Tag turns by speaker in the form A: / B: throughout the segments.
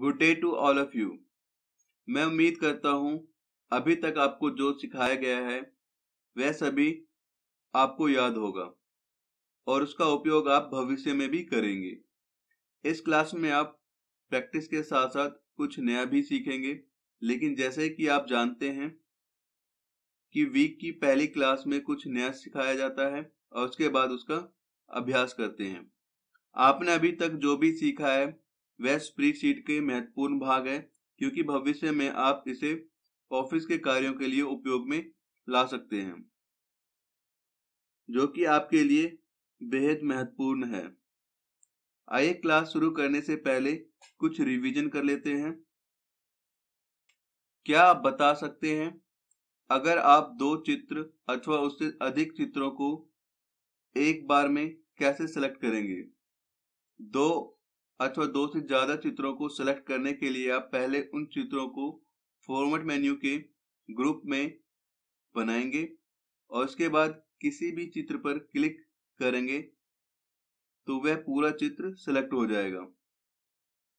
A: Good day to all of you मैं उम्मीद करता हूँ अभी तक आपको जो सिखाया गया है वह सभी आपको याद होगा और उसका उपयोग आप भविष्य में भी करेंगे इस क्लास में आप प्रैक्टिस के साथ साथ कुछ नया भी सीखेंगे लेकिन जैसे कि आप जानते हैं कि वीक की पहली क्लास में कुछ नया सिखाया जाता है और उसके बाद उसका अभ्यास करते हैं आपने अभी तक जो भी सीखा है वह स्प्रीडशीट के महत्वपूर्ण भाग है क्योंकि भविष्य में आप इसे ऑफिस के कार्यों के लिए उपयोग में ला सकते हैं जो कि आपके लिए बेहद महत्वपूर्ण है आइए क्लास शुरू करने से पहले कुछ रिवीजन कर लेते हैं क्या आप बता सकते हैं अगर आप दो चित्र अथवा उससे अधिक चित्रों को एक बार में कैसे सिलेक्ट करेंगे दो अथवा दो से ज्यादा चित्रों को सिलेक्ट करने के लिए आप पहले उन चित्रों को फॉर्मेट मेन्यू के ग्रुप में बनाएंगे और उसके बाद किसी भी चित्र पर क्लिक करेंगे तो वह पूरा चित्र सिलेक्ट हो जाएगा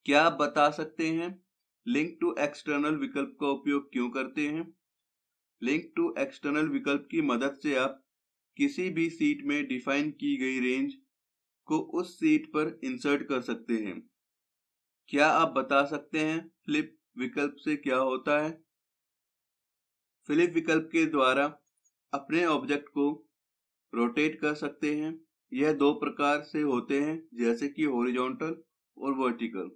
A: क्या आप बता सकते हैं लिंक टू एक्सटर्नल विकल्प का उपयोग क्यों करते हैं लिंक टू एक्सटर्नल विकल्प की मदद से आप किसी भी सीट में डिफाइन की गई रेंज को उस सीट पर इंसर्ट कर सकते हैं क्या आप बता सकते हैं फ्लिप विकल्प से क्या होता है फ्लिप विकल्प के द्वारा अपने ऑब्जेक्ट को रोटेट कर सकते हैं यह दो प्रकार से होते हैं जैसे कि हॉरिजॉन्टल और वर्टिकल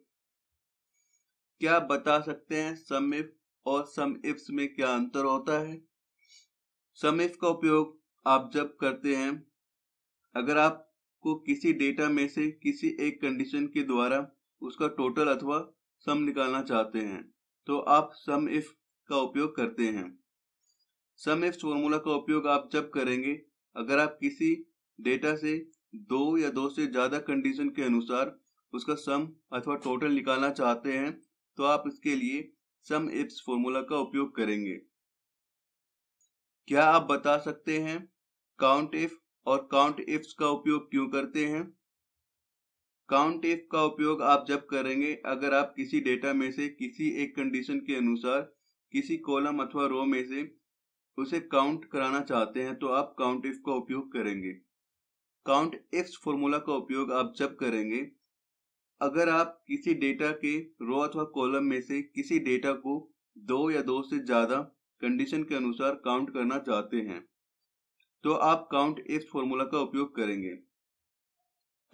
A: क्या आप बता सकते हैं सम इफ और सम इफ्स में क्या अंतर होता है सम इफ का उपयोग आप जब करते हैं अगर आप को किसी डेटा में से किसी एक कंडीशन के द्वारा उसका टोटल अथवा सम निकालना चाहते हैं तो आप सम इफ का उपयोग करते हैं सम इफ फॉर्मूला का उपयोग आप जब करेंगे अगर आप किसी डेटा से दो या दो से ज्यादा कंडीशन के अनुसार उसका सम अथवा टोटल निकालना चाहते हैं तो आप इसके लिए सम इफ्स फॉर्मूला का उपयोग करेंगे क्या आप बता सकते हैं काउंट इफ और काउंट इफ्स का उपयोग क्यों करते हैं काउंट इफ का उपयोग आप जब करेंगे अगर आप किसी डेटा में से किसी एक कंडीशन के अनुसार किसी कॉलम अथवा रो में से उसे काउंट कराना चाहते हैं तो आप काउंट इफ का उपयोग करेंगे काउंट इफ फॉर्मूला का उपयोग आप जब करेंगे अगर आप किसी डेटा के रो अथवा कॉलम में से किसी डेटा को दो या दो से ज्यादा कंडीशन के अनुसार काउंट करना चाहते हैं तो आप काउंट इफ फॉर्मूला का उपयोग करेंगे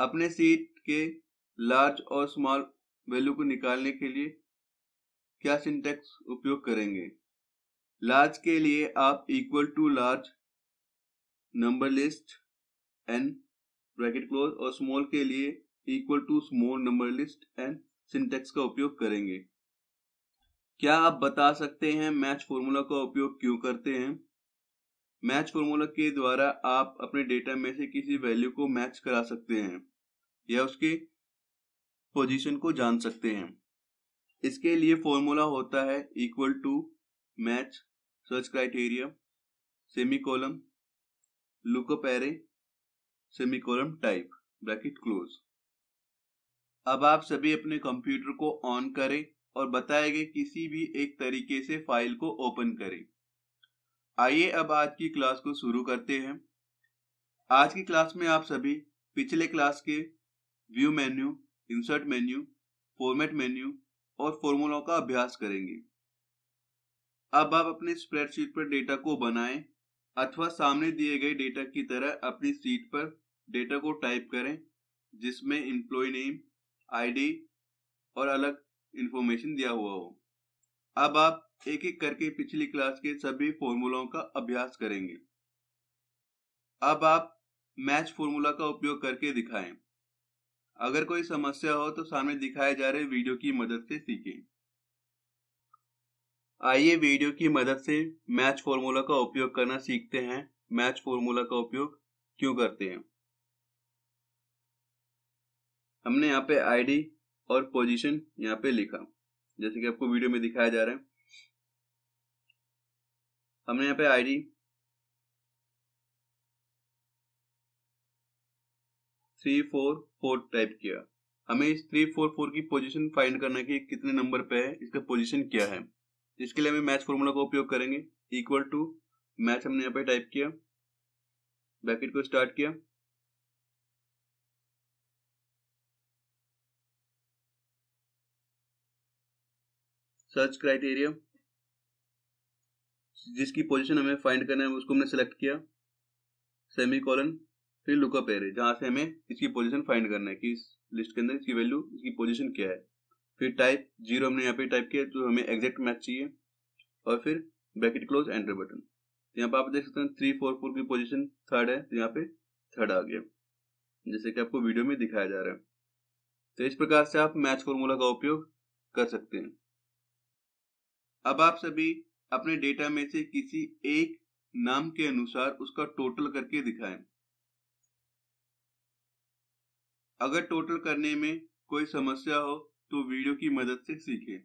A: अपने सीट के लार्ज और स्मॉल वैल्यू को निकालने के लिए क्या सिंटेक्स उपयोग करेंगे लार्ज के लिए आप equal to large number list n bracket close और स्मॉल के लिए equal to small number list and syntax का उपयोग करेंगे क्या आप बता सकते हैं मैच फॉर्मूला का उपयोग क्यों करते हैं मैच फॉर्मूला के द्वारा आप अपने डेटा में से किसी वैल्यू को मैच करा सकते हैं या उसकी पोजीशन को जान सकते हैं इसके लिए फॉर्मूला होता है equal to match search criteria semicolon लुकोपेरे lookup array type bracket close अब आप सभी अपने कंप्यूटर को ऑन करें और बताएंगे किसी भी एक तरीके से फाइल को ओपन करें आइए अब आज की क्लास को शुरू करते हैं आज की क्लास में आप सभी पिछले क्लास के view menu insert menu format menu और फॉर्मूलों का अभ्यास करेंगे अब आप अपने स्प्रेडशीट पर डेटा को बनाएं अथवा सामने दिए गए डेटा की तरह अपनी सीट पर डेटा को टाइप करें जिसमें एम्प्लॉय नेम आईडी और अलग इंफॉर्मेशन दिया हुआ हो अब आप एक एक करके पिछली क्लास के सभी फॉर्मूलाओं का अभ्यास करेंगे अब आप मैच फॉर्मूला का उपयोग करके दिखाएं अगर कोई समस्या हो तो सामने दिखाए जा रहे वीडियो की मदद से सीखें आइए वीडियो की मदद से मैच फॉर्मूला का उपयोग करना सीखते हैं मैच फॉर्मूला का उपयोग क्यों करते हैं हमने यहाँ पे आईडी और पोजीशन यहाँ पे लिखा जैसे कि आपको वीडियो में दिखाया जा रहा है हमने यहाँ पे ID three four four type किया हमें इस थ्री फोर फोर की पोजीशन फाइंड करना है कि कितने नंबर पे है इसका पोजीशन क्या है इसके लिए हमें मैच फॉर्मूला का उपयोग करेंगे इक्वल टू मैच हमने यहाँ पे टाइप किया ब्रैकेट को स्टार्ट किया सर्च क्राइटेरिया जिसकी पोजिशन हमें फाइंड करना है उसको हमने सेलेक्ट किया सेमी कॉलन फिर लुकअप एरे जहां से हमें इसकी पोजिशन फाइंड करना है कि इस लिस्ट के अंदर इसकी वैल्यू इसकी पोजिशन क्या है फिर टाइप जीरो हमने यहाँ पे टाइप किया तो हमें एग्जैक्ट मैच चाहिए और फिर ब्रैकेट क्लोज एंटर बटन तो यहाँ पे आप देख सकते हैं थ्री फोर फोर की पोजिशन थर्ड है तो यहाँ पे थर्ड आ गया जैसे कि आपको वीडियो में दिखाया जा रहा है तो इस प्रकार से आप मैच फॉर्मूला का उपयोग कर सकते हैं अब आप सभी अपने डेटा में से किसी एक नाम के अनुसार उसका टोटल करके दिखाएं अगर टोटल करने में कोई समस्या हो तो वीडियो की मदद से सीखें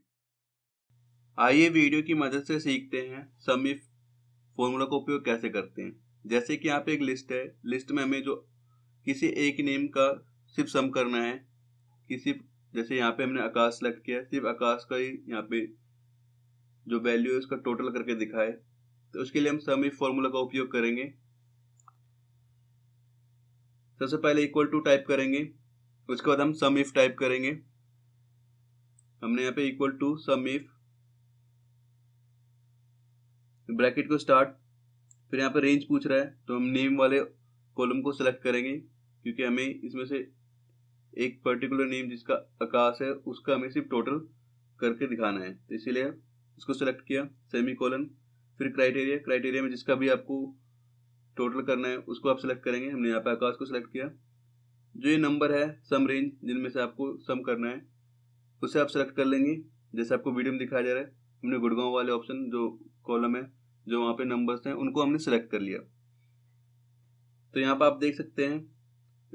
A: आइए वीडियो की मदद से सीखते हैं सम फॉर्मूला का उपयोग कैसे करते हैं जैसे कि यहाँ पे एक लिस्ट है लिस्ट में हमें जो किसी एक नेम का सिर्फ सम करना है किसी जैसे यहाँ पे हमने आकाश सेलेक्ट किया सिर्फ आकाश का ही यहाँ पे जो वैल्यू है उसका टोटल करके दिखाए तो उसके लिए हम सम इफ फॉर्मूला का उपयोग करेंगे सबसे पहले इक्वल टू टाइप करेंगे उसके बाद हम सम इफ टाइप करेंगे हमने यहाँ पे equal to sum if bracket को स्टार्ट फिर यहाँ पे रेंज पूछ रहा है तो हम नेम वाले कॉलम को सिलेक्ट करेंगे क्योंकि हमें इसमें से एक पर्टिकुलर नेम जिसका आकाश है उसका हमें सिर्फ टोटल करके दिखाना है तो इसीलिए इसको सेलेक्ट किया सेमी कॉलन फिर क्राइटेरिया क्राइटेरिया में जिसका भी आपको टोटल करना है उसको आप सेलेक्ट करेंगे हमने यहाँ पे आकाश को सिलेक्ट किया जो ये नंबर है सम रेंज जिनमें से आपको सम करना है उसे आप सेलेक्ट कर लेंगे जैसे आपको वीडियो में दिखाया जा रहा है हमने गुड़गांव वाले ऑप्शन जो कॉलम है जो वहाँ पे नंबर्स हैं उनको हमने सेलेक्ट कर लिया तो यहाँ पर आप देख सकते हैं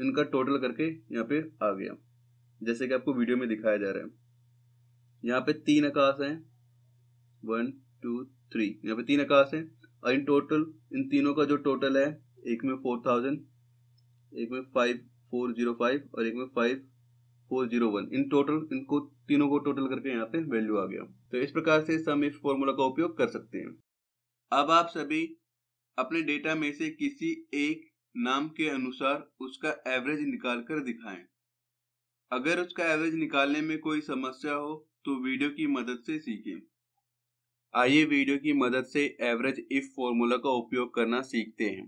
A: इनका टोटल करके यहाँ पे आ गया जैसे कि आपको वीडियो में दिखाया जा रहा है यहाँ पे तीन आकाश हैं वन टू थ्री यहाँ पे तीन आकाश हैं और इन टोटल इन तीनों का जो टोटल है एक में फोर थाउजेंड एक में फाइव फोर जीरो फाइव और एक में five four zero one in total इनको तीनों को टोटल करके यहाँ पे वैल्यू आ गया तो इस प्रकार से हम इस फॉर्मूला का उपयोग कर सकते हैं अब आप सभी अपने डेटा में से किसी एक नाम के अनुसार उसका एवरेज निकाल कर दिखाएं अगर उसका एवरेज निकालने में कोई समस्या हो तो वीडियो की मदद से सीखें आइए वीडियो की मदद से एवरेज इफ फॉर्मूला का उपयोग करना सीखते हैं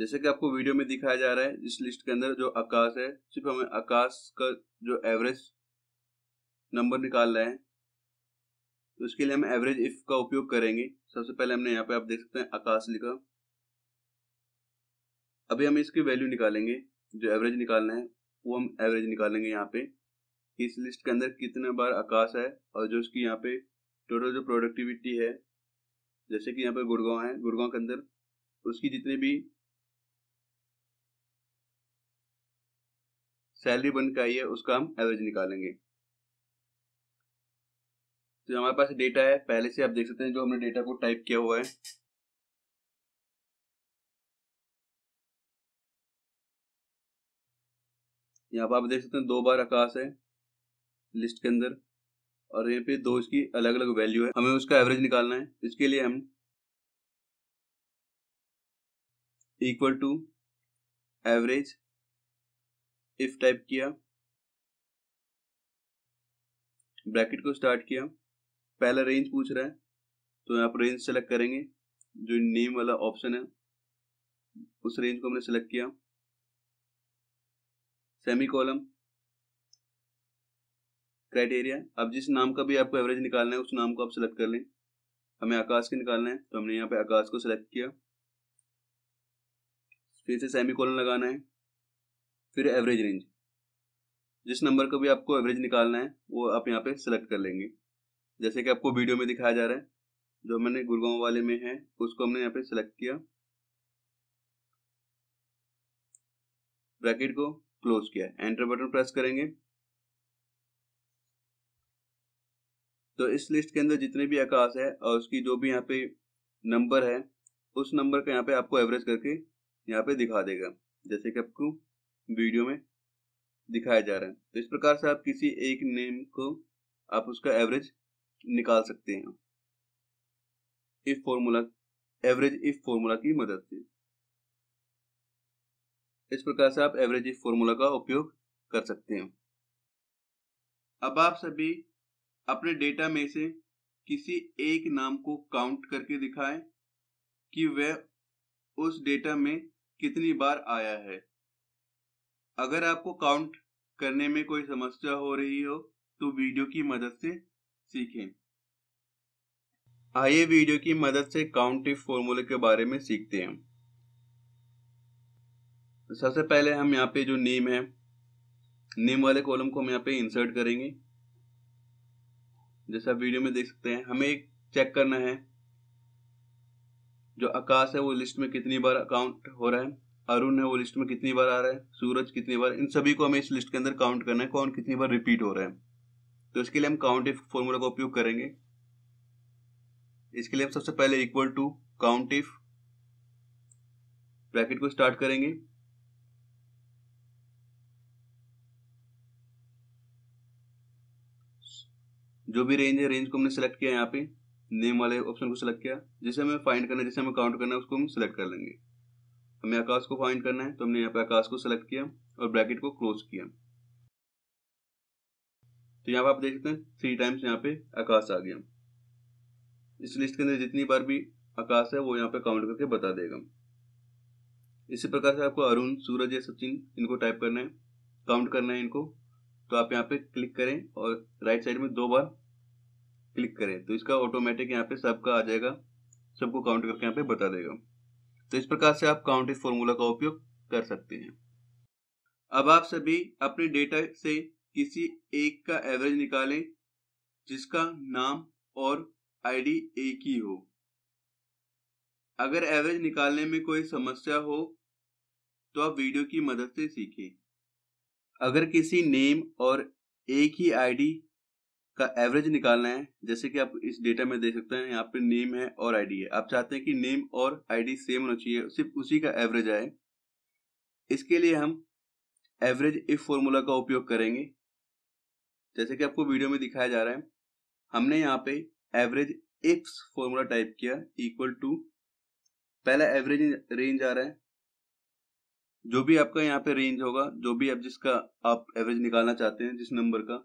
A: जैसे कि आपको वीडियो में दिखाया जा रहा है इस लिस्ट के अंदर जो आकाश है सिर्फ हमें आकाश का जो एवरेज नंबर निकालना है तो इसके लिए हम एवरेज इफ का उपयोग करेंगे सबसे पहले हमने यहाँ पे आप देख सकते हैं आकाश लिखा अभी हम इसकी वैल्यू निकालेंगे जो एवरेज निकालना है वो हम एवरेज निकालेंगे यहाँ पे इस लिस्ट के अंदर कितने बार आकाश है और जो इसकी यहाँ पे टोटल जो प्रोडक्टिविटी है जैसे कि यहाँ पर गुड़गांव है गुड़गांव के अंदर उसकी जितने भी सैलरी बन के आई है उसका हम एवरेज निकालेंगे तो हमारे पास डेटा है पहले से आप देख सकते हैं जो हमने डेटा को टाइप किया हुआ है यहाँ पर आप देख सकते हैं दो बार आकाश है लिस्ट के अंदर और यहाँ पे दो इसकी अलग अलग वैल्यू है हमें उसका एवरेज निकालना है इसके लिए हम equal to average if type किया ब्रैकेट को स्टार्ट किया पहला रेंज पूछ रहा है तो आप रेंज सेलेक्ट करेंगे जो नेम वाला ऑप्शन है उस रेंज को हमने सेलेक्ट किया सेमी कॉलम क्राइटेरिया अब जिस नाम का भी आपको एवरेज निकालना है उस नाम को आप सेलेक्ट कर लें हमें आकाश के निकालना है तो हमने यहाँ पे आकाश को सिलेक्ट किया फिर से सेमी कॉलन लगाना है फिर एवरेज रेंज जिस नंबर का भी आपको एवरेज निकालना है वो आप यहाँ पे सेलेक्ट कर लेंगे जैसे कि आपको वीडियो में दिखाया जा रहा है जो मैंने गुड़गांव वाले में है उसको हमने यहाँ पे सेलेक्ट किया ब्रैकेट को क्लोज किया एंटर बटन प्रेस करेंगे तो इस लिस्ट के अंदर जितने भी आकाश है और उसकी जो भी यहाँ पे नंबर है उस नंबर का यहाँ पे आपको एवरेज करके यहाँ पे दिखा देगा जैसे कि आपको वीडियो में दिखाया जा रहा है तो इस प्रकार से आप किसी एक नेम को आप उसका एवरेज निकाल सकते हैं if formula average if formula की मदद से इस प्रकार से आप एवरेज इफ फॉर्मूला का उपयोग कर सकते हैं अब आप सभी अपने डेटा में से किसी एक नाम को काउंट करके दिखाएं कि वह उस डेटा में कितनी बार आया है अगर आपको काउंट करने में कोई समस्या हो रही हो तो वीडियो की मदद से सीखें आइए वीडियो की मदद से काउंट इफ फॉर्मूले के बारे में सीखते हैं सबसे पहले हम यहाँ पे जो नेम है नेम वाले कॉलम को हम यहाँ पे इंसर्ट करेंगे जैसा वीडियो में देख सकते हैं हमें एक चेक करना है जो आकाश है वो लिस्ट में कितनी बार अकाउंट हो रहा है अरुण है वो लिस्ट में कितनी बार आ रहा है सूरज कितनी बार इन सभी को हमें इस लिस्ट के अंदर काउंट करना है कौन कितनी बार रिपीट हो रहा है तो इसके लिए हम काउंट इफ फॉर्मूला का उपयोग करेंगे इसके लिए हम सबसे पहले equal to count if bracket को स्टार्ट करेंगे जो भी रेंज है रेंज को हमने सेलेक्ट किया यहाँ पे नेम वाले ऑप्शन को सिलेक्ट किया जिसे हमें फाइंड करना है जिसे हमें काउंट करना है उसको हम सिलेक्ट कर लेंगे हमें आकाश को फाइंड करना है तो हमने यहाँ पे आकाश को सिलेक्ट किया और ब्रैकेट को क्लोज किया तो यहाँ पे आप देख सकते हैं थ्री टाइम्स यहाँ पे आकाश आ गया इस लिस्ट के अंदर जितनी बार भी आकाश है वो यहाँ पे काउंट करके बता देगा इसी प्रकार से आपको अरुण सूरज या सचिन इनको टाइप करना है काउंट करना है इनको तो आप यहाँ पे क्लिक करें और राइट साइड में दो बार क्लिक करें तो इसका ऑटोमेटिक यहाँ पे सबका आ जाएगा सबको काउंट करके यहाँ पे बता देगा तो इस प्रकार से आप काउंट इस फॉर्मूला का उपयोग कर सकते हैं अब आप सभी अपने डेटा से किसी एक का एवरेज निकालें जिसका नाम और आईडी एक ही हो अगर एवरेज निकालने में कोई समस्या हो तो आप वीडियो की मदद से सीखें अगर किसी नेम और एक ही आईडी का एवरेज निकालना है जैसे कि आप इस डेटा में देख सकते हैं यहाँ पे नेम है और आईडी है आप चाहते हैं कि नेम और आईडी सेम होना चाहिए सिर्फ उसी का एवरेज आए इसके लिए हम एवरेज इफ फॉर्मूला का उपयोग करेंगे जैसे कि आपको वीडियो में दिखाया जा रहा है हमने यहाँ पे एवरेज इप्स फॉर्मूला टाइप किया इक्वल टू पहला एवरेज रेंज आ रहा है जो भी आपका यहाँ पे रेंज होगा जो भी आप जिसका आप एवरेज निकालना चाहते हैं जिस नंबर का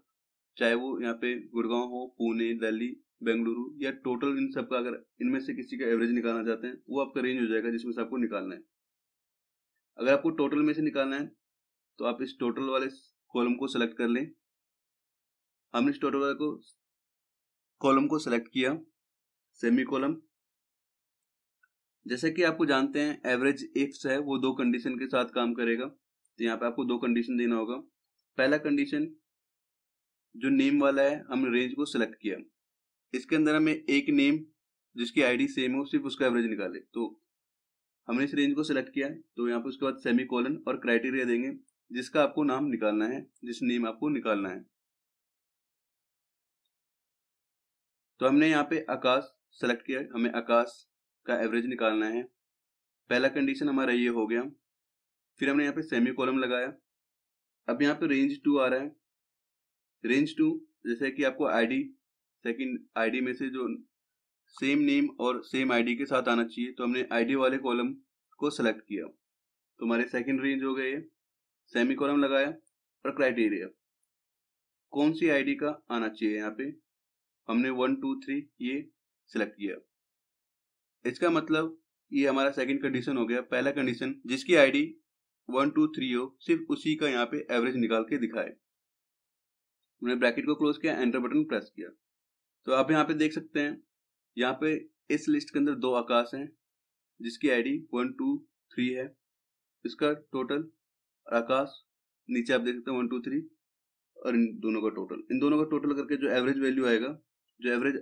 A: चाहे वो यहाँ पे गुड़गांव हो पुणे दिल्ली बेंगलुरु या टोटल इन सब का अगर इनमें से किसी का एवरेज निकालना चाहते हैं वो आपका रेंज हो जाएगा जिसमें से आपको निकालना है अगर आपको टोटल में से निकालना है तो आप इस टोटल वाले कॉलम को सिलेक्ट कर लें हमने इस टोटल वाले को कॉलम को सिलेक्ट किया सेमी कॉलम जैसा कि आपको जानते हैं एवरेज इफ्स है वो दो कंडीशन के साथ काम करेगा तो यहाँ पे आपको दो कंडीशन देना होगा पहला कंडीशन जो नेम वाला है हमने रेंज को सिलेक्ट किया इसके अंदर हमें एक नेम जिसकी आईडी सेम हो सिर्फ उसका एवरेज निकाले तो हमने इस रेंज को सिलेक्ट किया है तो यहाँ पे उसके बाद सेमी कॉलन और क्राइटेरिया देंगे जिसका आपको नाम निकालना है जिस नेम आपको निकालना है तो हमने यहाँ पे आकाश सेलेक्ट किया हमें आकाश का एवरेज निकालना है पहला कंडीशन हमारा ये हो गया फिर हमने यहाँ पे सेमी कॉलम लगाया अब यहाँ पे रेंज टू आ रहा है रेंज टू जैसे कि आपको आईडी सेकंड आईडी में से जो सेम नेम और सेम आईडी के साथ आना चाहिए तो हमने आईडी वाले कॉलम को सिलेक्ट किया तो हमारे सेकंड रेंज हो गए सेमी कॉलम लगाया और क्राइटेरिया कौन सी आईडी का आना चाहिए यहाँ पे हमने वन टू थ्री ये सिलेक्ट किया इसका मतलब ये हमारा सेकंड कंडीशन हो गया पहला कंडीशन जिसकी आईडी वन टू थ्री हो सिर्फ उसी का यहाँ पे एवरेज निकाल के दिखाए उन्होंने ब्रैकेट को क्लोज किया एंटर बटन प्रेस किया तो आप यहाँ पे देख सकते हैं यहाँ पे इस लिस्ट के अंदर दो आकाश हैं जिसकी आईडी वन टू थ्री है इसका टोटल आकाश नीचे आप देख सकते हैं वन टू थ्री और इन दोनों का टोटल इन दोनों का टोटल करके जो एवरेज वैल्यू आएगा जो एवरेज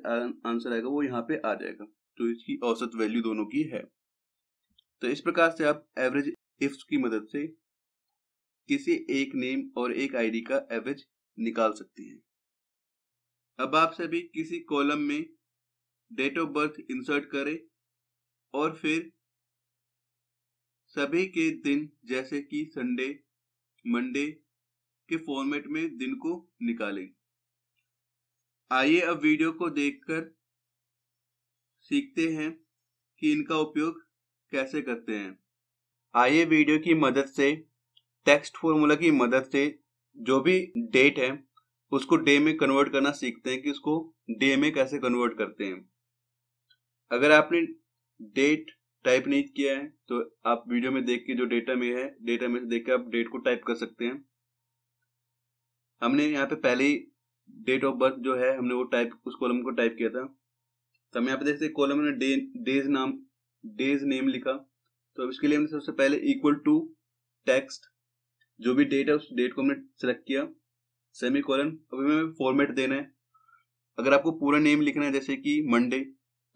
A: आंसर आएगा वो यहाँ पे आ जाएगा तो इसकी औसत वैल्यू दोनों की है तो इस प्रकार से आप एवरेज इफ्स की मदद से किसी एक नेम और एक आईडी का एवरेज निकाल सकते हैं अब आप सभी किसी कॉलम में डेट ऑफ बर्थ इंसर्ट करें और फिर सभी के दिन जैसे कि संडे मंडे के फॉर्मेट में दिन को निकालें आइए अब वीडियो को देखकर सीखते हैं कि इनका उपयोग कैसे करते हैं आइए वीडियो की मदद से टेक्स्ट फॉर्मूला की मदद से जो भी डेट है उसको डे में कन्वर्ट करना सीखते हैं कि उसको डे में कैसे कन्वर्ट करते हैं अगर आपने डेट टाइप नहीं किया है तो आप वीडियो में देख के जो डेटा में है डेटा में से देख के आप डेट को टाइप कर सकते हैं हमने यहाँ पे पहले डेट ऑफ बर्थ जो है हमने वो टाइप उस कॉलम को टाइप किया था तो हम यहाँ पे देखते हैं कॉलम में डे, डेज नाम डेज नेम लिखा तो अब इसके लिए हमने सबसे पहले इक्वल टू टेक्स्ट जो भी डेट है उस डेट को हमने सेलेक्ट किया सेमी कॉलन अभी हमें फॉर्मेट देना है अगर आपको पूरा नेम लिखना है जैसे कि मंडे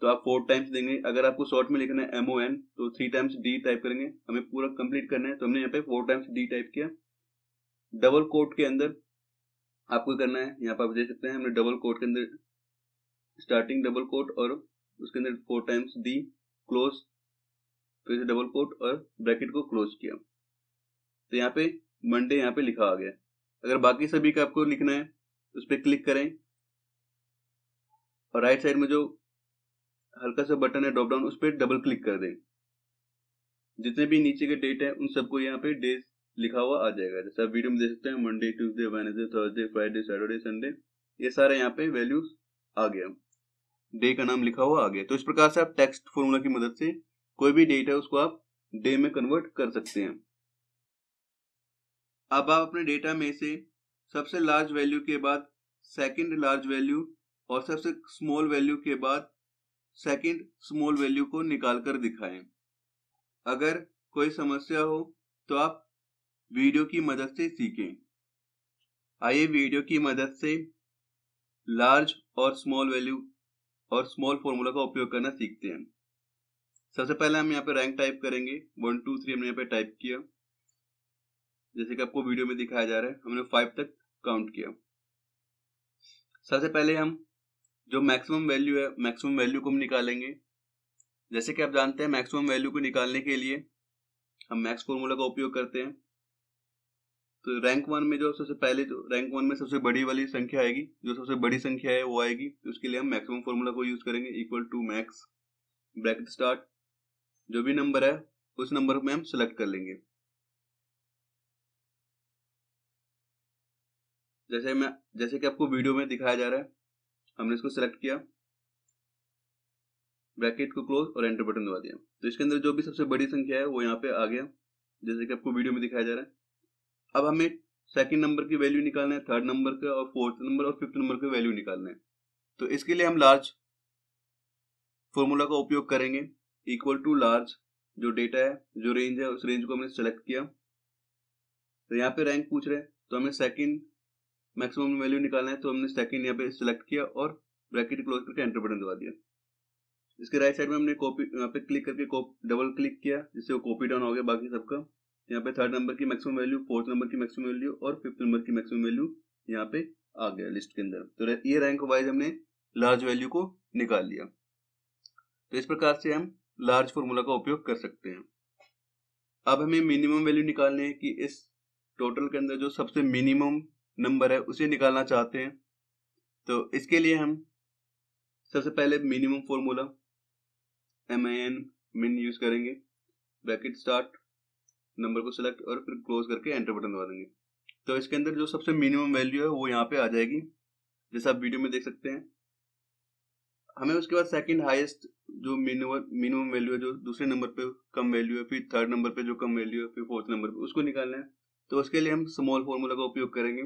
A: तो आप फोर टाइम्स देंगे अगर आपको शॉर्ट में लिखना है एमओ एन तो थ्री टाइम्स डी टाइप करेंगे हमें पूरा कंप्लीट करना है तो हमने यहाँ पे फोर टाइम्स डी टाइप किया डबल कोट के अंदर आपको करना है यहाँ पर आप देख सकते हैं हमने डबल कोट के अंदर स्टार्टिंग डबल कोट और उसके अंदर फोर टाइम्स दी क्लोज फिर से डबल कोट और ब्रैकेट को क्लोज किया तो यहाँ पे मंडे यहाँ पे लिखा आ गया अगर बाकी सभी का आपको लिखना है तो उस पर क्लिक करें और राइट साइड में जो हल्का सा बटन है ड्रॉप डाउन उस पर डबल क्लिक कर दें जितने भी नीचे के डेट है उन सबको यहाँ पे डेज लिखा हुआ आ जाएगा जैसे आप वीडियो में देख सकते हैं Monday Tuesday Wednesday Thursday Friday Saturday Sunday ये सारे यहाँ पे वैल्यूज आ गया डे का नाम लिखा हुआ आ गया तो इस प्रकार से आप टेक्स्ट फॉर्मूला की मदद से कोई भी डेट है उसको आप डे में कन्वर्ट कर सकते हैं अब आप अपने डेटा में से सबसे लार्ज वैल्यू के बाद सेकंड लार्ज वैल्यू और सबसे स्मॉल वैल्यू के बाद सेकंड स्मॉल वैल्यू को निकाल कर दिखाएं अगर कोई समस्या हो तो आप वीडियो की मदद से सीखें आइए वीडियो की मदद से लार्ज और स्मॉल वैल्यू और स्मॉल फॉर्मूला का उपयोग करना सीखते हैं सबसे पहले हम यहाँ पे रैंक टाइप करेंगे वन टू थ्री हमने यहाँ पे टाइप किया जैसे कि आपको वीडियो में दिखाया जा रहा है हमने फाइव तक काउंट किया सबसे पहले हम जो मैक्सिमम वैल्यू है मैक्सिमम वैल्यू को हम निकालेंगे जैसे कि आप जानते हैं मैक्सिमम वैल्यू को निकालने के लिए हम मैक्स फॉर्मूला का उपयोग करते हैं तो रैंक वन में जो सबसे पहले जो रैंक वन में सबसे बड़ी वाली संख्या आएगी जो सबसे बड़ी संख्या है वो आएगी तो उसके लिए हम मैक्सिमम फॉर्मूला को यूज करेंगे equal to max bracket start जो भी नंबर है उस नंबर में हम सिलेक्ट कर लेंगे जैसे मैं जैसे कि आपको वीडियो में दिखाया जा रहा है हमने इसको सिलेक्ट किया ब्रैकेट को क्लोज और एंटर बटन दबा दिया तो इसके अंदर जो भी सबसे बड़ी संख्या है वो यहाँ पे आ गया जैसे कि आपको वीडियो में दिखाया जा रहा है अब हमें सेकेंड नंबर की वैल्यू निकालना है थर्ड नंबर का और फोर्थ नंबर और फिफ्थ नंबर का वैल्यू निकालना है तो इसके लिए हम लार्ज फॉर्मूला का उपयोग करेंगे इक्वल टू लार्ज जो डेटा है जो रेंज है उस रेंज को हमने सेलेक्ट किया तो यहाँ पे रैंक पूछ रहे हैं तो हमें सेकंड मैक्सिमम वैल्यू निकालना है तो हमने सेकंड यहाँ पे सिलेक्ट किया और ब्रैकेट क्लोज करके एंटर बटन दबा दिया इसके राइट साइड में हमने कॉपी यहाँ पे क्लिक करके डबल क्लिक किया जिससे वो कॉपी डाउन हो गया बाकी सबका यहाँ पे थर्ड नंबर की मैक्सिमम वैल्यू फोर्थ नंबर की मैक्सिमम वैल्यू और फिफ्थ नंबर की मैक्सिमम वैल्यू यहाँ पे आ गया लिस्ट के अंदर तो ये रैंक वाइज हमने लार्ज वैल्यू को निकाल लिया तो इस प्रकार से हम लार्ज फॉर्मूला का उपयोग कर सकते हैं अब हमें मिनिमम वैल्यू निकालने है कि इस टोटल के अंदर जो सबसे मिनिमम नंबर है उसे निकालना चाहते हैं तो इसके लिए हम सबसे पहले minimum formula M I N min use करेंगे ब्रैकेट स्टार्ट नंबर को सिलेक्ट और फिर क्लोज करके एंटर बटन दबा देंगे तो इसके अंदर जो सबसे मिनिमम वैल्यू है वो यहाँ पे आ जाएगी जैसे आप वीडियो में देख सकते हैं हमें उसके बाद सेकंड हाईएस्ट जो मिनिमम वैल्यू है जो दूसरे नंबर पे कम वैल्यू है फिर थर्ड नंबर पे जो कम वैल्यू है फिर फोर्थ नंबर पे उसको निकालना है तो उसके लिए हम स्मॉल फॉर्मूला का उपयोग करेंगे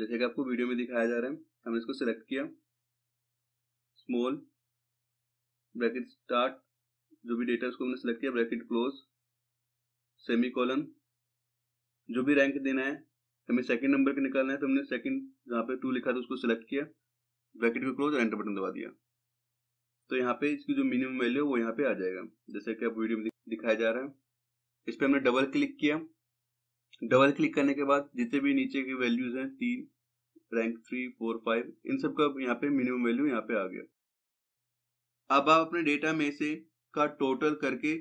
A: जैसे कि आपको वीडियो में दिखाया जा रहा है हमने इसको सिलेक्ट किया स्मॉल ब्रैकेट स्टार्ट जो भी डेटा उसको हमने सिलेक्ट किया ब्रैकेट क्लोज सेमी कॉलन जो भी रैंक देना है हमें सेकंड नंबर के निकालना है तो हमने सेकंड जहाँ पे टू लिखा था उसको सिलेक्ट किया ब्रैकेट को क्लोज और एंटर बटन दबा दिया तो यहाँ पे इसकी जो मिनिमम वैल्यू है वो यहाँ पे आ जाएगा जैसे कि आप वीडियो में दिखाया जा रहा है इस पर हमने डबल क्लिक किया डबल क्लिक करने के बाद जितने भी नीचे की वैल्यूज हैं तीन रैंक थ्री फोर फाइव इन सब का यहाँ पे मिनिमम वैल्यू यहाँ पे आ गया अब आप अपने डेटा में से का टोटल करके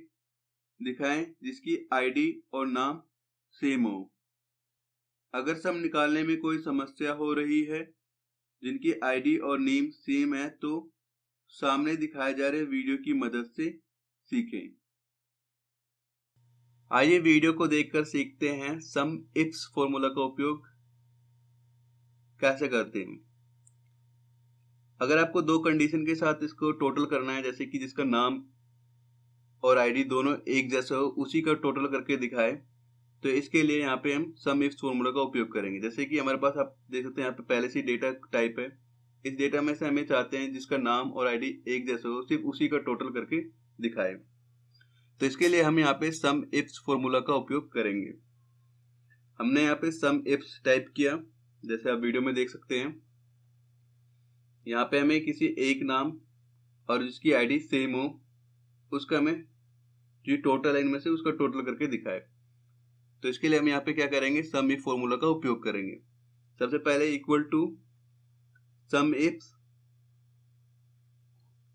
A: दिखाएं जिसकी आईडी और नाम सेम हो अगर सम निकालने में कोई समस्या हो रही है जिनकी आईडी और नेम सेम है तो सामने दिखाए जा रहे वीडियो की मदद से सीखें आइए वीडियो को देखकर सीखते हैं सम इफ्स फॉर्मूला का उपयोग कैसे करते हैं अगर आपको दो कंडीशन के साथ इसको टोटल करना है जैसे कि जिसका नाम और आईडी दोनों एक जैसे हो उसी का टोटल करके दिखाए तो इसके लिए यहाँ पे हम सम इफ्स फॉर्मूला का उपयोग करेंगे जैसे कि हमारे पास आप देख सकते हैं यहाँ पे पहले से डेटा टाइप है इस डेटा में से हमें चाहते हैं जिसका नाम और आईडी एक जैसे हो सिर्फ उसी का टोटल करके दिखाए तो इसके लिए हम यहाँ पे सम इफ्स फॉर्मूला का उपयोग करेंगे हमने यहाँ पे सम इफ्स टाइप किया जैसे आप वीडियो में देख सकते हैं यहाँ पे हमें किसी एक नाम और जिसकी आईडी सेम हो उसका हमें जो टोटल है इनमें से उसका टोटल करके दिखाए तो इसके लिए हम यहाँ पे क्या करेंगे सम इफ फॉर्मूला का उपयोग करेंगे सबसे पहले इक्वल टू सम इफ्स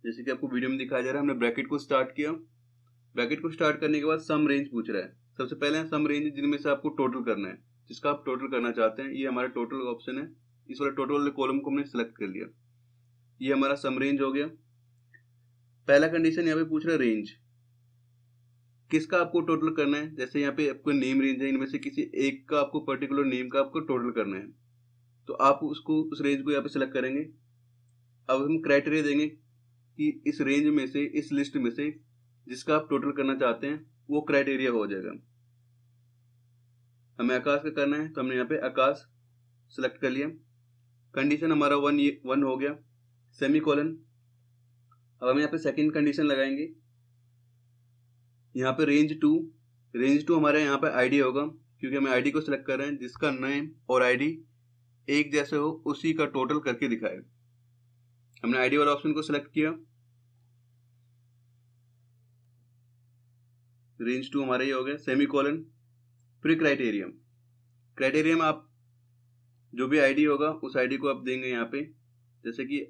A: जैसे कि आपको वीडियो में दिखाया जा रहा है हमने ब्रैकेट को स्टार्ट किया ब्रैकेट को स्टार्ट करने के बाद सम रेंज पूछ रहा है सबसे पहले सम रेंज जिनमें से आपको टोटल करना है जिसका आप टोटल करना चाहते हैं ये हमारा टोटल ऑप्शन है इस वाले टोटल वाले कॉलम को हमने सेलेक्ट कर लिया ये हमारा सम रेंज हो गया पहला कंडीशन यहाँ पे पूछ रहा है रेंज किसका आपको टोटल करना है जैसे यहाँ पे आपको नेम रेंज है इनमें से किसी एक का आपको पर्टिकुलर नेम का आपको टोटल करना है तो आप उसको उस रेंज को यहाँ पे सिलेक्ट करेंगे अब हम क्राइटेरिया देंगे कि इस रेंज में से इस लिस्ट में से जिसका आप टोटल करना चाहते हैं वो क्राइटेरिया हो जाएगा हमें आकाश का करना है तो हमने यहाँ पे आकाश सेलेक्ट कर लिया कंडीशन हमारा वन वन हो गया सेमी कॉलन अब हम यहाँ पे सेकंड कंडीशन लगाएंगे यहाँ पे रेंज टू रेंज टू हमारे यहाँ पे आईडी होगा क्योंकि हम आईडी को सिलेक्ट कर रहे हैं जिसका नेम और आईडी एक जैसे हो उसी का टोटल करके दिखाए हमने आईडी वाला ऑप्शन को सिलेक्ट किया रेंज टू हमारे ये हो गए semicolon pre criterium criterium आप जो भी आईडी होगा उस आईडी को आप देंगे यहाँ पे जैसे कि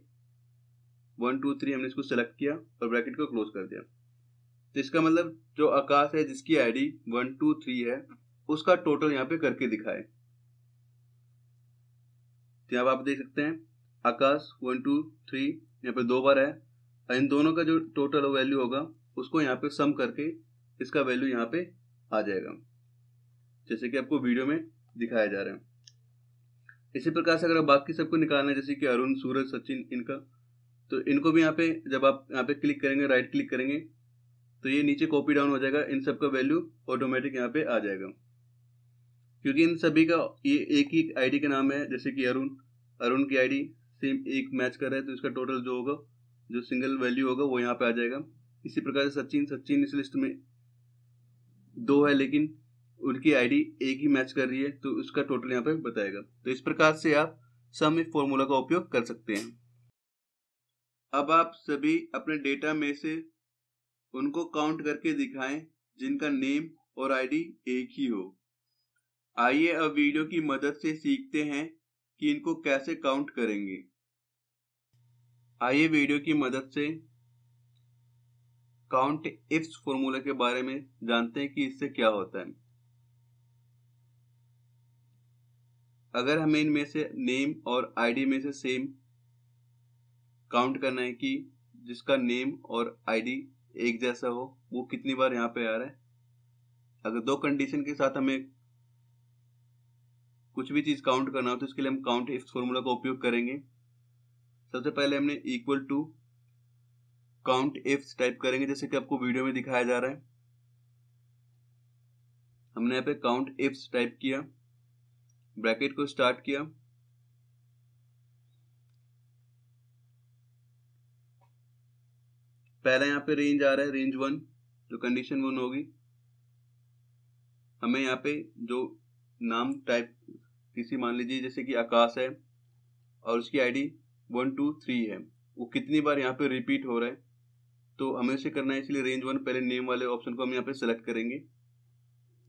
A: वन टू थ्री हमने इसको सिलेक्ट किया और ब्रैकेट को क्लोज कर दिया तो इसका मतलब जो आकाश है जिसकी आईडी वन टू थ्री है उसका टोटल यहाँ पे करके दिखाए तो आप देख सकते हैं आकाश वन टू थ्री यहाँ पे दो बार है और इन दोनों का जो टोटल वैल्यू होगा उसको यहाँ पे सम करके इसका वैल्यू यहाँ पे आ जाएगा जैसे कि आपको वीडियो में दिखाया जा रहा है इसी प्रकार से अगर आप बाकी सबको निकालना है जैसे कि अरुण सूरज सचिन इनका तो इनको भी यहाँ पे जब आप यहाँ पे क्लिक करेंगे राइट क्लिक करेंगे तो ये नीचे कॉपी डाउन हो जाएगा इन सब का वैल्यू ऑटोमेटिक यहाँ पे आ जाएगा क्योंकि इन सभी का ये एक ही आईडी का नाम है जैसे कि अरुण अरुण की आईडी सेम एक मैच कर रहा है तो इसका टोटल जो होगा जो सिंगल वैल्यू होगा वो यहाँ पे आ जाएगा इसी प्रकार से सचिन सचिन इस लिस्ट में दो है लेकिन उनकी आईडी एक ही मैच कर रही है तो उसका टोटल यहाँ पे बताएगा तो इस प्रकार से आप सम इफ फॉर्मूला का उपयोग कर सकते हैं अब आप सभी अपने डेटा में से उनको काउंट करके दिखाएं जिनका नेम और आईडी एक ही हो आइए अब वीडियो की मदद से सीखते हैं कि इनको कैसे काउंट करेंगे आइए वीडियो की मदद से काउंट इफ्स फॉर्मूला के बारे में जानते हैं कि इससे क्या होता है अगर हमें इनमें से नेम और आईडी में से सेम काउंट करना है कि जिसका नेम और आईडी एक जैसा हो वो कितनी बार यहाँ पे आ रहा है अगर दो कंडीशन के साथ हमें कुछ भी चीज काउंट करना हो तो इसके लिए हम काउंट इफ फॉर्मूला का उपयोग करेंगे सबसे पहले हमने equal to count if type करेंगे जैसे कि आपको वीडियो में दिखाया जा रहा है हमने यहाँ पे काउंट इफ्स टाइप किया ब्रैकेट को स्टार्ट किया पहला यहाँ पे रेंज आ रहा है रेंज वन जो कंडीशन वन होगी हमें यहाँ पे जो नाम टाइप किसी मान लीजिए जैसे कि आकाश है और उसकी आईडी वन टू थ्री है वो कितनी बार यहाँ पे रिपीट हो रहा है तो हमें उसे करना है इसलिए रेंज वन पहले नेम वाले ऑप्शन को हम यहाँ पे सेलेक्ट करेंगे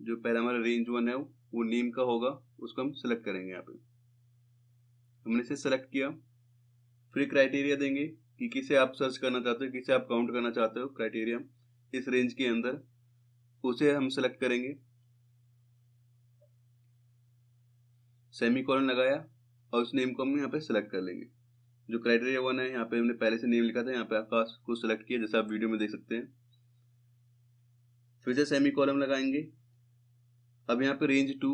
A: जो पहला हमारा रेंज वन है वो नेम का होगा उसको हम सेलेक्ट करेंगे यहाँ पे हमने इसे सेलेक्ट किया फिर क्राइटेरिया देंगे कि किसे आप सर्च करना चाहते हो किसे आप काउंट करना चाहते हो क्राइटेरिया इस रेंज के अंदर उसे हम सेलेक्ट करेंगे सेमी कॉलन लगाया और उस नेम को हम यहाँ पे सेलेक्ट कर लेंगे जो क्राइटेरिया वन है यहाँ पे हमने पहले से नेम लिखा था यहाँ पे आपका कुछ सेलेक्ट किया जैसे आप वीडियो में देख सकते हैं फिर से सेमी कॉलम लगाएंगे अब यहाँ पे रेंज टू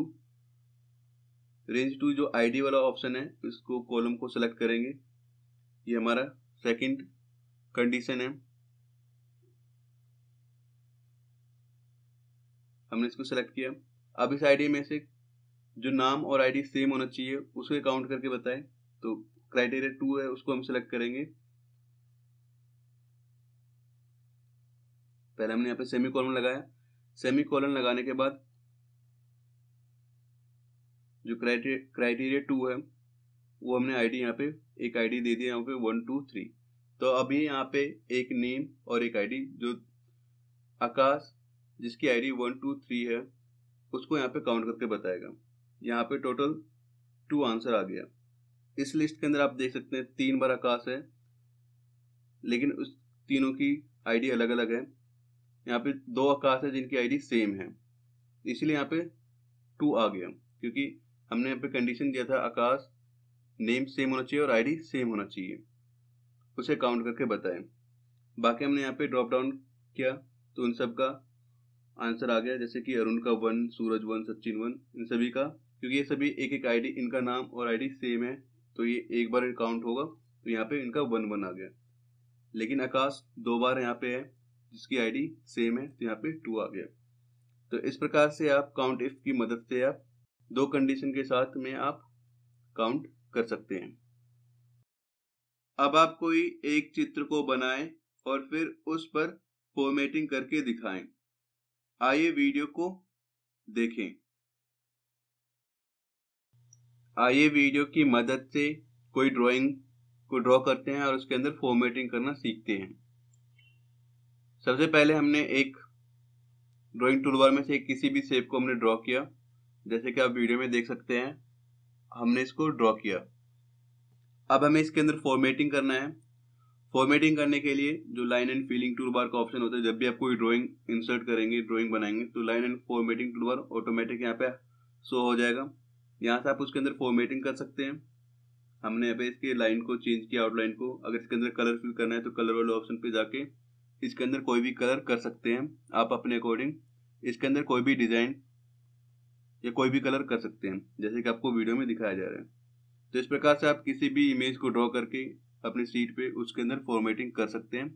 A: रेंज टू जो आईडी वाला ऑप्शन है इसको कॉलम को सेलेक्ट करेंगे ये हमारा सेकंड कंडीशन है हमने इसको सेलेक्ट किया अब इस आईडी में से जो नाम और आईडी सेम होना चाहिए उसको काउंट करके बताएं तो क्राइटेरिया टू है उसको हम सेलेक्ट करेंगे पहले हमने यहाँ पे सेमी कॉलम लगाया सेमी कॉलम लगाने के बाद जो क्राइटेरिया टू है वो हमने आईडी यहाँ पे एक आईडी दे दी यहाँ पे वन टू थ्री तो अभी यहाँ पे एक नेम और एक आईडी जो आकाश जिसकी आईडी वन टू थ्री है उसको यहाँ पे काउंट करके बताएगा यहाँ पे टोटल टू आंसर आ गया इस लिस्ट के अंदर आप देख सकते हैं तीन बार आकाश है लेकिन उस तीनों की आईडी अलग अलग है यहाँ पे दो आकाश है जिनकी आईडी सेम है इसीलिए यहाँ पे टू आ गया क्योंकि हमने यहाँ पे कंडीशन दिया था आकाश नेम सेम होना चाहिए और आईडी सेम होना चाहिए उसे काउंट करके बताएं बाकी हमने यहाँ पे ड्रॉप डाउन किया तो उन सब का आंसर आ गया जैसे कि अरुण का one Suraj one Sachin one इन सभी का क्योंकि ये सभी एक एक आईडी इनका नाम और आईडी सेम है तो ये एक बार काउंट होगा तो यहाँ पे इनका वन वन आ गया लेकिन आकाश दो बार यहाँ पे है जिसकी आईडी सेम है तो यहाँ पे टू आ गया तो इस प्रकार से आप काउंट इफ की मदद से आप दो कंडीशन के साथ में आप काउंट कर सकते हैं अब आप कोई एक चित्र को बनाएं और फिर उस पर फॉर्मेटिंग करके दिखाएं। आइए वीडियो को देखें आइए वीडियो की मदद से कोई ड्राइंग को ड्रॉ करते हैं और उसके अंदर फॉर्मेटिंग करना सीखते हैं सबसे पहले हमने एक ड्राइंग टूलबार में से किसी भी शेप को हमने ड्रॉ किया जैसे कि आप वीडियो में देख सकते हैं हमने इसको ड्रॉ किया अब हमें इसके अंदर फॉर्मेटिंग करना है फॉर्मेटिंग करने के लिए जो line and filling tool bar का ऑप्शन होता है जब भी आप कोई ड्रॉइंग इंसर्ट करेंगे ड्रॉइंग बनाएंगे तो line and formatting tool bar automatic यहाँ पे शो हो जाएगा यहाँ से आप उसके अंदर फॉर्मेटिंग कर सकते हैं हमने यहाँ पे इसके लाइन को चेंज किया आउटलाइन को अगर इसके अंदर कलर फिल करना है तो कलर वाले ऑप्शन पे जाके इसके अंदर कोई भी कलर कर सकते हैं आप अपने अकॉर्डिंग इसके अंदर कोई भी डिज़ाइन या कोई भी कलर कर सकते हैं जैसे कि आपको वीडियो में दिखाया जा रहा है तो इस प्रकार से आप किसी भी इमेज को ड्रॉ करके अपनी सीट पे उसके अंदर फॉर्मेटिंग कर सकते हैं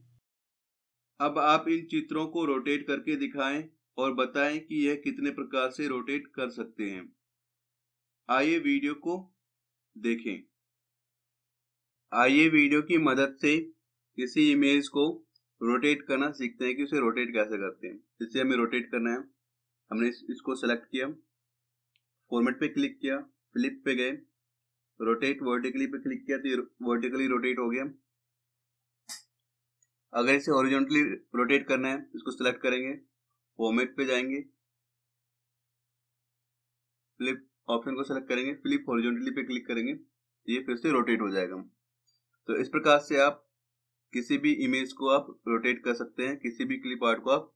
A: अब आप इन चित्रों को रोटेट करके दिखाएं और बताएं कि यह कितने प्रकार से रोटेट कर सकते हैं आइए वीडियो को देखें आइए वीडियो की मदद से किसी इमेज को रोटेट करना सीखते हैं कि उसे रोटेट कैसे करते हैं जिससे हमें रोटेट करना है हमने इसको सेलेक्ट किया फॉर्मेट पे क्लिक किया फ्लिप पे गए रोटेट वर्टिकली पे क्लिक किया तो वर्टिकली रोटेट हो गया अगर इसे ओरिजेंटली रोटेट करना है इसको सिलेक्ट करेंगे फॉर्मेट पे जाएंगे फ्लिप ऑप्शन को सिलेक्ट करेंगे फ्लिप ऑरिजेंटली पे क्लिक करेंगे ये फिर से रोटेट हो जाएगा तो इस प्रकार से आप किसी भी इमेज को आप रोटेट कर सकते हैं किसी भी क्लिप आर्ट को आप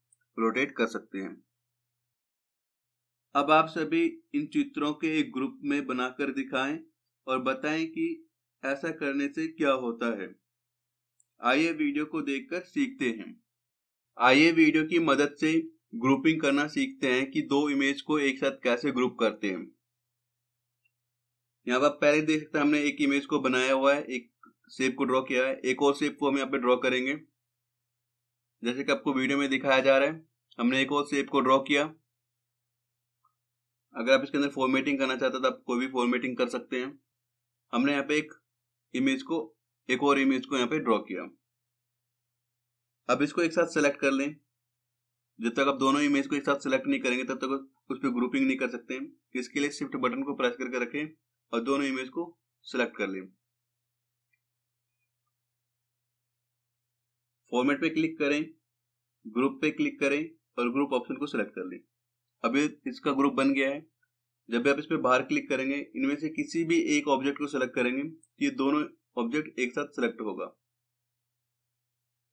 A: रोटेट कर सकते हैं अब आप सभी इन चित्रों के एक ग्रुप में बनाकर दिखाएं और बताएं कि ऐसा करने से क्या होता है आइए वीडियो को देखकर सीखते हैं आइए वीडियो की मदद से ग्रुपिंग करना सीखते हैं कि दो इमेज को एक साथ कैसे ग्रुप करते हैं यहाँ पर पहले देख सकते हैं हमने एक इमेज को बनाया हुआ है एक शेप को ड्रॉ किया है एक और शेप को हम यहाँ पे ड्रॉ करेंगे जैसे कि आपको वीडियो में दिखाया जा रहा है हमने एक और शेप को ड्रॉ किया अगर आप इसके अंदर फॉर्मेटिंग करना चाहते हैं तो आप कोई भी फॉर्मेटिंग कर सकते हैं हमने यहाँ पे एक इमेज को एक और इमेज को यहाँ पे ड्रॉ किया अब इसको एक साथ सेलेक्ट कर लें जब तक आप दोनों इमेज को एक साथ सेलेक्ट नहीं करेंगे तब तक उस पर ग्रुपिंग नहीं कर सकते हैं इसके लिए शिफ्ट बटन को प्रेस करके रखें और दोनों इमेज को सिलेक्ट कर लें फॉर्मेट पे क्लिक करें ग्रुप पे क्लिक करें और ग्रुप ऑप्शन को सिलेक्ट कर लें अभी इसका ग्रुप बन गया है जब भी आप इस पर बाहर क्लिक करेंगे इनमें से किसी भी एक ऑब्जेक्ट को सिलेक्ट करेंगे तो ये दोनों ऑब्जेक्ट एक साथ सिलेक्ट होगा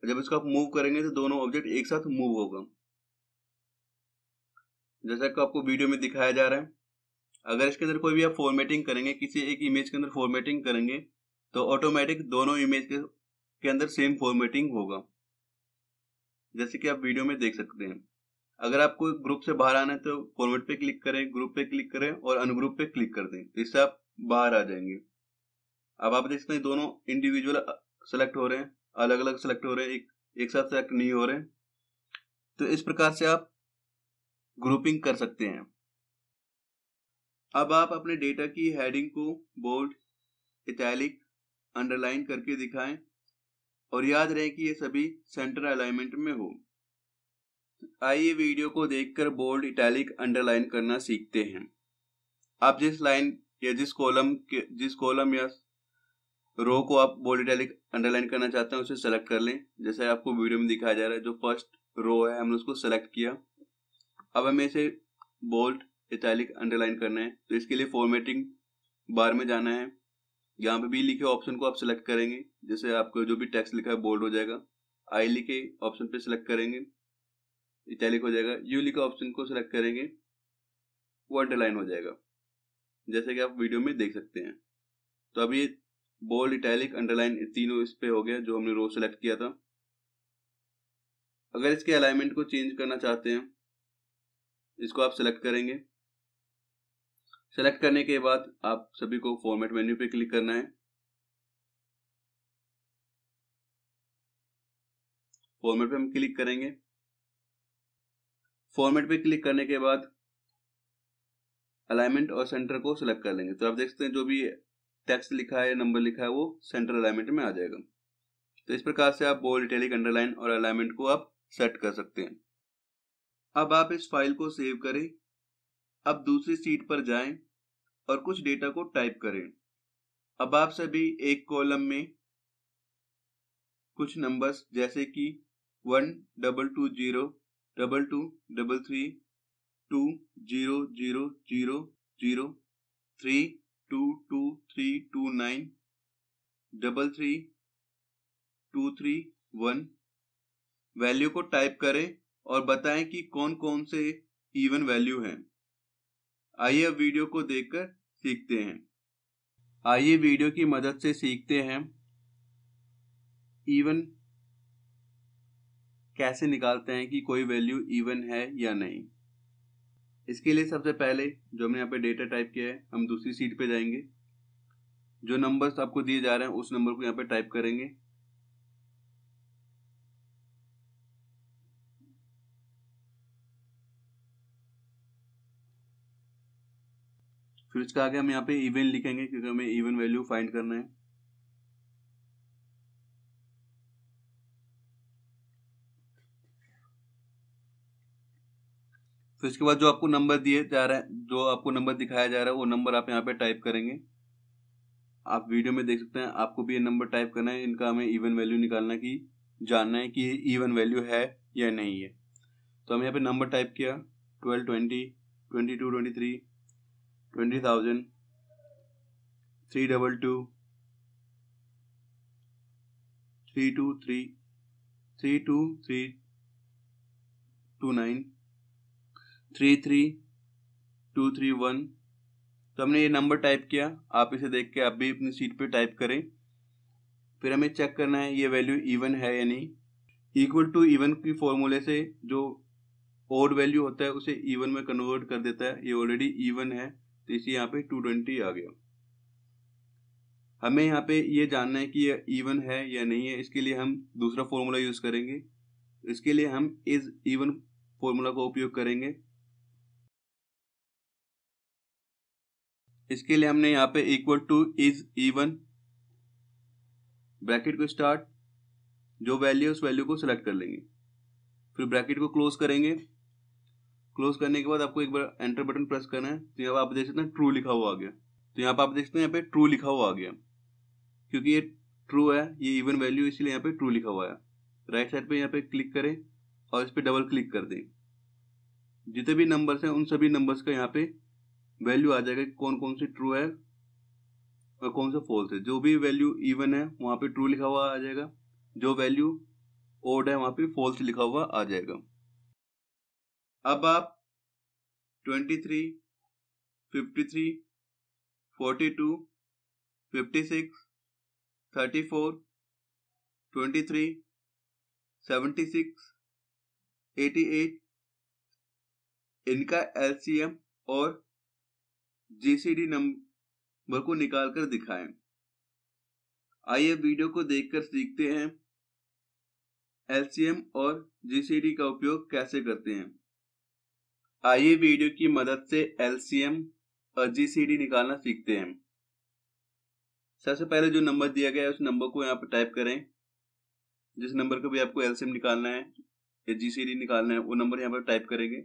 A: जब इसको आप मूव करेंगे तो दोनों ऑब्जेक्ट एक साथ मूव होगा जैसा कि आपको वीडियो में दिखाया जा रहा है अगर इसके अंदर कोई भी आप फॉर्मेटिंग करेंगे किसी एक इमेज के अंदर फॉर्मेटिंग करेंगे तो ऑटोमेटिक दोनों इमेज के, के अंदर सेम फॉर्मेटिंग होगा जैसे कि आप वीडियो में देख सकते हैं अगर आपको ग्रुप से बाहर आना है तो फॉरवर्ड पे क्लिक करें ग्रुप पे क्लिक करें और अनग्रुप पे क्लिक कर दें तो इससे आप बाहर आ जाएंगे अब आप देख सकते हैं दोनों इंडिविजुअल सेलेक्ट हो रहे हैं अलग अलग सेलेक्ट हो रहे हैं एक एक साथ सेलेक्ट नहीं हो रहे तो इस प्रकार से आप ग्रुपिंग कर सकते हैं अब आप अपने डेटा की हेडिंग को बोल्ड इटैलिक अंडरलाइन करके दिखाएं और याद रहे कि ये सभी सेंटर अलाइनमेंट में हो आइए वीडियो को देखकर बोल्ड इटैलिक अंडरलाइन करना सीखते हैं आप जिस लाइन या जिस कॉलम जिस कॉलम या रो को आप बोल्ड इटैलिक अंडरलाइन करना चाहते हैं उसे सेलेक्ट कर लें जैसे आपको वीडियो में दिखाया जा रहा है जो फर्स्ट रो है हमने उसको सेलेक्ट किया अब हमें इसे बोल्ड इटैलिक अंडरलाइन करना है तो इसके लिए फॉर्मेटिंग बार में जाना है यहाँ पे भी लिखे ऑप्शन को आप सिलेक्ट करेंगे जैसे आपको जो भी टेक्स्ट लिखा है बोल्ड हो जाएगा आई लिखे ऑप्शन पे सिलेक्ट करेंगे इटैलिक हो जाएगा यू लिखा ऑप्शन को सिलेक्ट करेंगे वो अंडरलाइन हो जाएगा जैसे कि आप वीडियो में देख सकते हैं तो अब ये बोल्ड इटैलिक अंडरलाइन तीनों इस पे हो गया जो हमने रो सेलेक्ट किया था अगर इसके अलाइनमेंट को चेंज करना चाहते हैं इसको आप सेलेक्ट करेंगे सेलेक्ट करने के बाद आप सभी को फॉर्मेट मेन्यू पे क्लिक करना है फॉर्मेट पे हम क्लिक करेंगे फॉर्मेट पे क्लिक करने के बाद अलाइनमेंट और सेंटर को सिलेक्ट कर लेंगे तो आप देख सकते हैं जो भी टेक्स्ट लिखा है नंबर लिखा है वो सेंटर अलाइनमेंट में आ जाएगा तो इस प्रकार से आप बोल टेलिक अंडरलाइन और अलाइनमेंट को आप सेट कर सकते हैं अब आप इस फाइल को सेव करें अब दूसरी सीट पर जाएं और कुछ डेटा को टाइप करें अब आप सभी एक कॉलम में कुछ नंबर्स जैसे कि one double two zero double two double three two zero zero zero zero three two two three two nine double three two three one value को टाइप करें और बताएं कि कौन कौन से इवन वैल्यू हैं आइए अब वीडियो को देखकर सीखते हैं आइए वीडियो की मदद से सीखते हैं इवन कैसे निकालते हैं कि कोई वैल्यू इवन है या नहीं इसके लिए सबसे पहले जो हमने यहाँ पे डेटा टाइप किया है हम दूसरी सीट पे जाएंगे जो नंबर्स आपको दिए जा रहे हैं उस नंबर को यहाँ पे टाइप करेंगे फिर उसका आगे हम यहाँ पे इवन लिखेंगे क्योंकि हमें इवन वैल्यू फाइंड करना है तो इसके बाद जो आपको नंबर दिए जा रहे हैं जो आपको नंबर दिखाया जा रहा है वो नंबर आप यहाँ पे टाइप करेंगे आप वीडियो में देख सकते हैं आपको भी ये नंबर टाइप करना है इनका हमें इवन वैल्यू निकालना की जानना है कि ये इवन वैल्यू है या नहीं है तो हम यहाँ पे नंबर टाइप किया twelve twenty twenty two twenty three twenty thousand three double two three two three three two three two nine three three two three one तो हमने ये नंबर टाइप किया आप इसे देख के आप भी अपनी सीट पे टाइप करें फिर हमें चेक करना है ये वैल्यू इवन है या नहीं इक्वल टू इवन की फॉर्मूले से जो ओड वैल्यू होता है उसे इवन में कन्वर्ट कर देता है ये ऑलरेडी इवन है तो इसे यहाँ पे टू ट्वेंटी आ गया हमें यहाँ पे ये जानना है कि ये इवन है या नहीं है इसके लिए हम दूसरा फॉर्मूला यूज़ करेंगे इसके लिए हम इज इवन फॉर्मूला का उपयोग करेंगे इसके लिए हमने यहाँ पे equal to is even bracket को स्टार्ट जो वैल्यू है उस वैल्यू को सिलेक्ट कर लेंगे फिर ब्रैकेट को क्लोज करेंगे क्लोज करने के बाद आपको एक बार एंटर बटन प्रेस करना है तो यहाँ पर आप देख सकते हैं ट्रू लिखा हुआ आ गया तो यहाँ पर आप देख सकते हैं यहाँ पे ट्रू लिखा हुआ आ गया क्योंकि ये ट्रू है ये इवन वैल्यू इसलिए यहाँ पे ट्रू लिखा हुआ है राइट साइड पे यहाँ पे क्लिक करें और इस पर डबल क्लिक कर दें जितने भी नंबर्स हैं उन सभी नंबर्स का यहाँ पे वैल्यू आ जाएगा कौन कौन सी ट्रू है और कौन सा फॉल्स है जो भी वैल्यू इवन है वहां पे ट्रू लिखा हुआ आ जाएगा जो वैल्यू ओड है वहां पे फॉल्स लिखा हुआ आ जाएगा अब आप 23, 53, 42, 56, 34, 23, 76, 88 इनका एलसीएम और जेसीडी नंबर को निकाल कर दिखाएं आइए वीडियो को देखकर सीखते हैं एलसीएम और जेसीडी का उपयोग कैसे करते हैं आइए वीडियो की मदद से एलसीएम और जेसीडी निकालना सीखते हैं सबसे पहले जो नंबर दिया गया है उस नंबर को यहाँ पर टाइप करें जिस नंबर का भी आपको एलसीएम निकालना है या जीसीडी निकालना है वो नंबर यहाँ पर टाइप करेंगे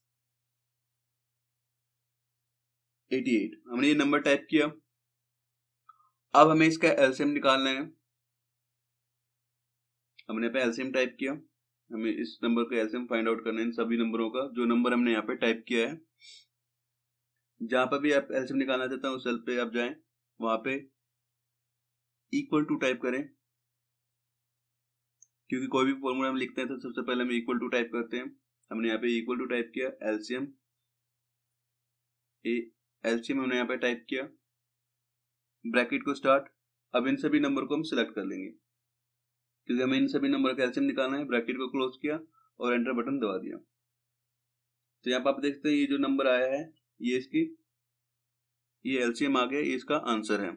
A: 88 हमने ये नंबर टाइप किया अब हमें इसका एलसीएम निकालना है हमने पे एलसीएम टाइप किया हमें इस नंबर का एलसीएम फाइंड आउट करना है इन सभी नंबरों का जो नंबर हमने यहाँ पे टाइप किया है जहां पर भी आप एलसीएम निकालना चाहते हैं उस सेल पे आप जाए वहां पे इक्वल टू टाइप करें क्योंकि कोई भी फॉर्मूला हम लिखते हैं तो सबसे पहले हम इक्वल टू टाइप करते हैं हमने यहाँ पे इक्वल टू टाइप किया एलसीएम ए एलसीएम हमने यहाँ पे टाइप किया ब्रैकेट को स्टार्ट अब इन सभी नंबर को हम सिलेक्ट कर लेंगे क्योंकि हमें इन सभी नंबर का एलसीएम निकालना है ब्रैकेट को क्लोज किया और एंटर बटन दबा दिया तो यहाँ पर आप देखते हैं ये जो नंबर आया है ये इसकी ये एलसीएम आ गया ये इसका आंसर है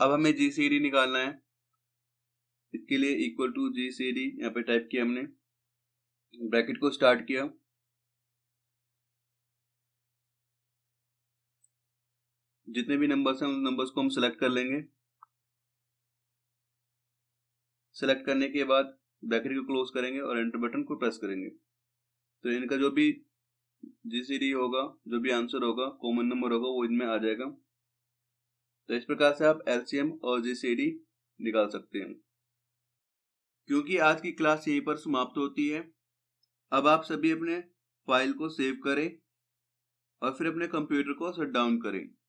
A: अब हमें जीसीडी निकालना है के लिए equal to G C D यहाँ पे टाइप किया हमने ब्रैकेट को स्टार्ट किया जितने भी नंबर्स हैं उन नंबर्स को हम सेलेक्ट कर लेंगे सेलेक्ट करने के बाद ब्रैकेट को क्लोज करेंगे और एंटर बटन को प्रेस करेंगे तो इनका जो भी जीसीडी होगा जो भी आंसर होगा कॉमन नंबर होगा वो इनमें आ जाएगा तो इस प्रकार से आप एलसीएम और जीसीडी निकाल सकते हैं क्योंकि आज की क्लास यहीं पर समाप्त होती है अब आप सभी अपने फाइल को सेव करें और फिर अपने कंप्यूटर को शट डाउन करें